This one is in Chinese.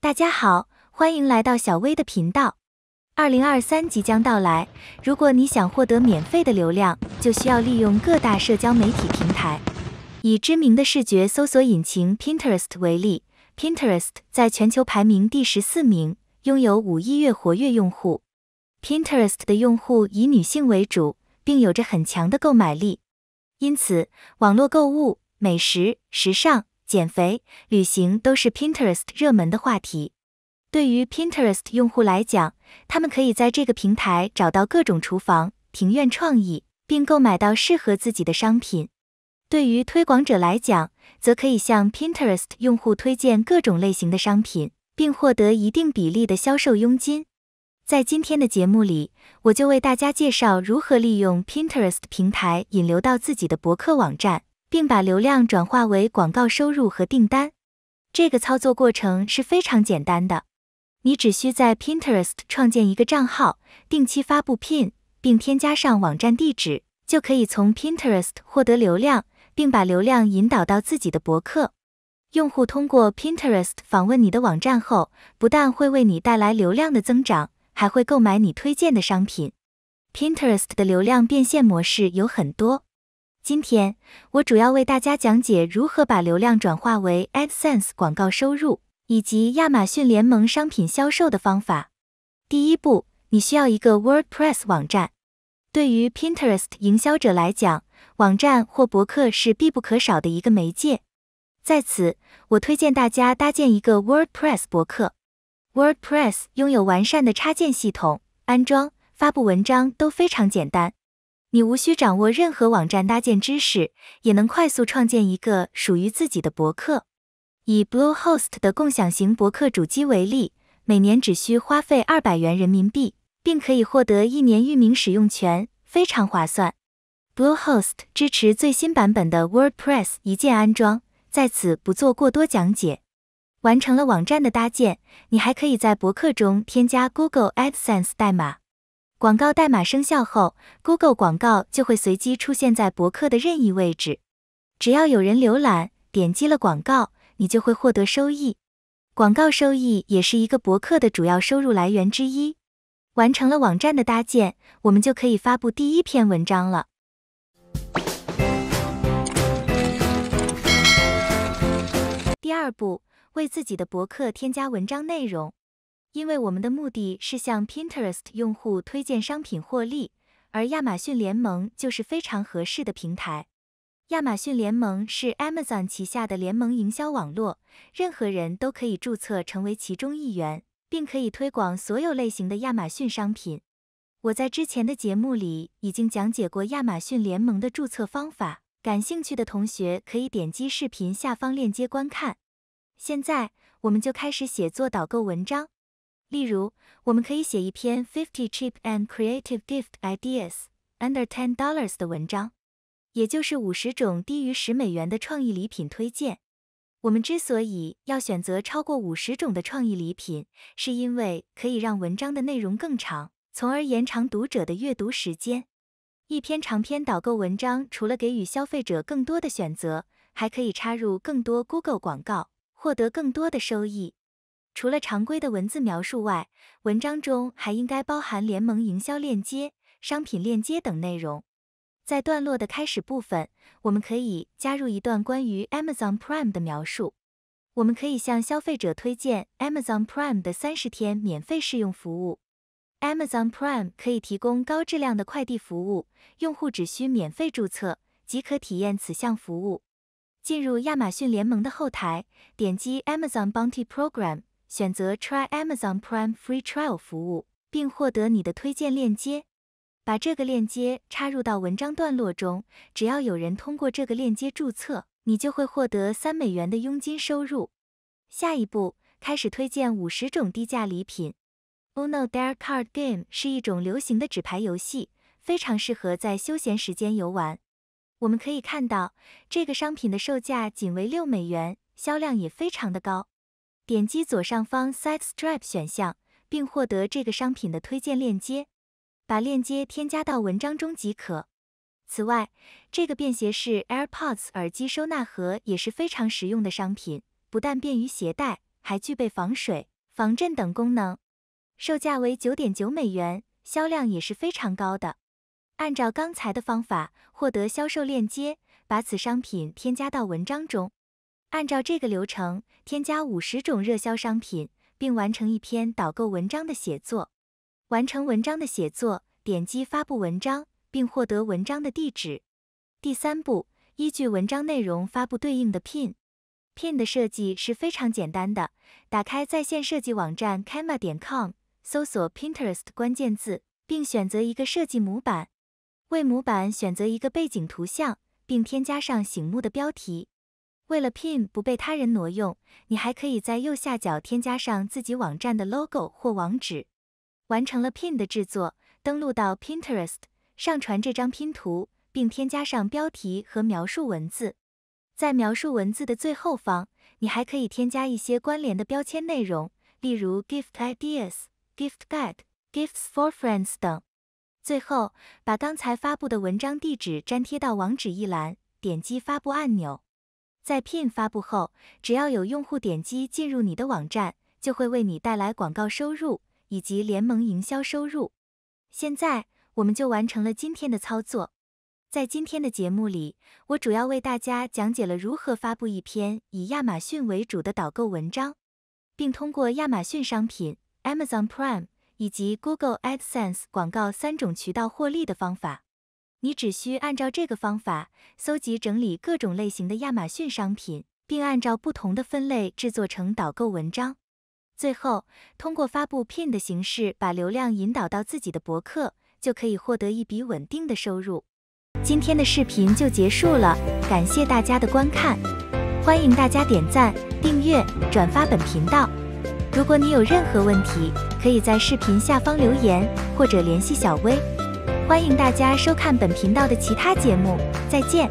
大家好，欢迎来到小薇的频道。二零二三即将到来，如果你想获得免费的流量，就需要利用各大社交媒体平台。以知名的视觉搜索引擎 Pinterest 为例，Pinterest 在全球排名第十四名，拥有五亿月活跃用户。Pinterest 的用户以女性为主，并有着很强的购买力，因此网络购物、美食、时尚。减肥、旅行都是 Pinterest 热门的话题。对于 Pinterest 用户来讲，他们可以在这个平台找到各种厨房、庭院创意，并购买到适合自己的商品。对于推广者来讲，则可以向 Pinterest 用户推荐各种类型的商品，并获得一定比例的销售佣金。在今天的节目里，我就为大家介绍如何利用 Pinterest 平台引流到自己的博客网站。并把流量转化为广告收入和订单，这个操作过程是非常简单的。你只需在 Pinterest 创建一个账号，定期发布 Pin 并添加上网站地址，就可以从 Pinterest 获得流量，并把流量引导到自己的博客。用户通过 Pinterest 访问你的网站后，不但会为你带来流量的增长，还会购买你推荐的商品。Pinterest 的流量变现模式有很多。今天我主要为大家讲解如何把流量转化为 Adsense 广告收入以及亚马逊联盟商品销售的方法。第一步，你需要一个 WordPress 网站。对于 Pinterest 营销者来讲，网站或博客是必不可少的一个媒介。在此，我推荐大家搭建一个 WordPress 博客。WordPress 拥有完善的插件系统，安装、发布文章都非常简单。你无需掌握任何网站搭建知识，也能快速创建一个属于自己的博客。以 Bluehost 的共享型博客主机为例，每年只需花费二百元人民币，并可以获得一年域名使用权，非常划算。Bluehost 支持最新版本的 WordPress 一键安装，在此不做过多讲解。完成了网站的搭建，你还可以在博客中添加 Google AdSense 代码。广告代码生效后，Google 广告就会随机出现在博客的任意位置。只要有人浏览、点击了广告，你就会获得收益。广告收益也是一个博客的主要收入来源之一。完成了网站的搭建，我们就可以发布第一篇文章了。第二步，为自己的博客添加文章内容。因为我们的目的是向 Pinterest 用户推荐商品获利，而亚马逊联盟就是非常合适的平台。亚马逊联盟是 Amazon 旗下的联盟营销网络，任何人都可以注册成为其中一员，并可以推广所有类型的亚马逊商品。我在之前的节目里已经讲解过亚马逊联盟的注册方法，感兴趣的同学可以点击视频下方链接观看。现在我们就开始写作导购文章。例如，我们可以写一篇 Fifty Cheap and Creative Gift Ideas Under Ten Dollars 的文章，也就是五十种低于十美元的创意礼品推荐。我们之所以要选择超过五十种的创意礼品，是因为可以让文章的内容更长，从而延长读者的阅读时间。一篇长篇导购文章，除了给予消费者更多的选择，还可以插入更多 Google 广告，获得更多的收益。除了常规的文字描述外，文章中还应该包含联盟营销链接、商品链接等内容。在段落的开始部分，我们可以加入一段关于 Amazon Prime 的描述。我们可以向消费者推荐 Amazon Prime 的三十天免费试用服务。Amazon Prime 可以提供高质量的快递服务，用户只需免费注册即可体验此项服务。进入亚马逊联盟的后台，点击 Amazon Bounty Program。选择 Try Amazon Prime Free Trial 服务，并获得你的推荐链接。把这个链接插入到文章段落中。只要有人通过这个链接注册，你就会获得三美元的佣金收入。下一步，开始推荐五十种低价礼品。Uno Dare Card Game 是一种流行的纸牌游戏，非常适合在休闲时间游玩。我们可以看到，这个商品的售价仅为六美元，销量也非常的高。点击左上方 Side Stripe 选项，并获得这个商品的推荐链接，把链接添加到文章中即可。此外，这个便携式 AirPods 耳机收纳盒也是非常实用的商品，不但便于携带，还具备防水、防震等功能，售价为9.9美元，销量也是非常高的。按照刚才的方法获得销售链接，把此商品添加到文章中。按照这个流程，添加五十种热销商品，并完成一篇导购文章的写作。完成文章的写作，点击发布文章，并获得文章的地址。第三步，依据文章内容发布对应的 pin。pin 的设计是非常简单的。打开在线设计网站 Canva 点 com，搜索 Pinterest 关键字，并选择一个设计模板。为模板选择一个背景图像，并添加上醒目的标题。为了 PIN 不被他人挪用，你还可以在右下角添加上自己网站的 LOGO 或网址。完成了 PIN 的制作，登录到 Pinterest，上传这张拼图，并添加上标题和描述文字。在描述文字的最后方，你还可以添加一些关联的标签内容，例如 Gift Ideas、Gift Guide、Gifts for Friends 等。最后，把刚才发布的文章地址粘贴到网址一栏，点击发布按钮。在 Pin 发布后，只要有用户点击进入你的网站，就会为你带来广告收入以及联盟营销收入。现在，我们就完成了今天的操作。在今天的节目里，我主要为大家讲解了如何发布一篇以亚马逊为主的导购文章，并通过亚马逊商品、Amazon Prime 以及 Google AdSense 广告三种渠道获利的方法。你只需按照这个方法搜集整理各种类型的亚马逊商品，并按照不同的分类制作成导购文章，最后通过发布 pin 的形式把流量引导到自己的博客，就可以获得一笔稳定的收入。今天的视频就结束了，感谢大家的观看，欢迎大家点赞、订阅、转发本频道。如果你有任何问题，可以在视频下方留言或者联系小薇。欢迎大家收看本频道的其他节目，再见。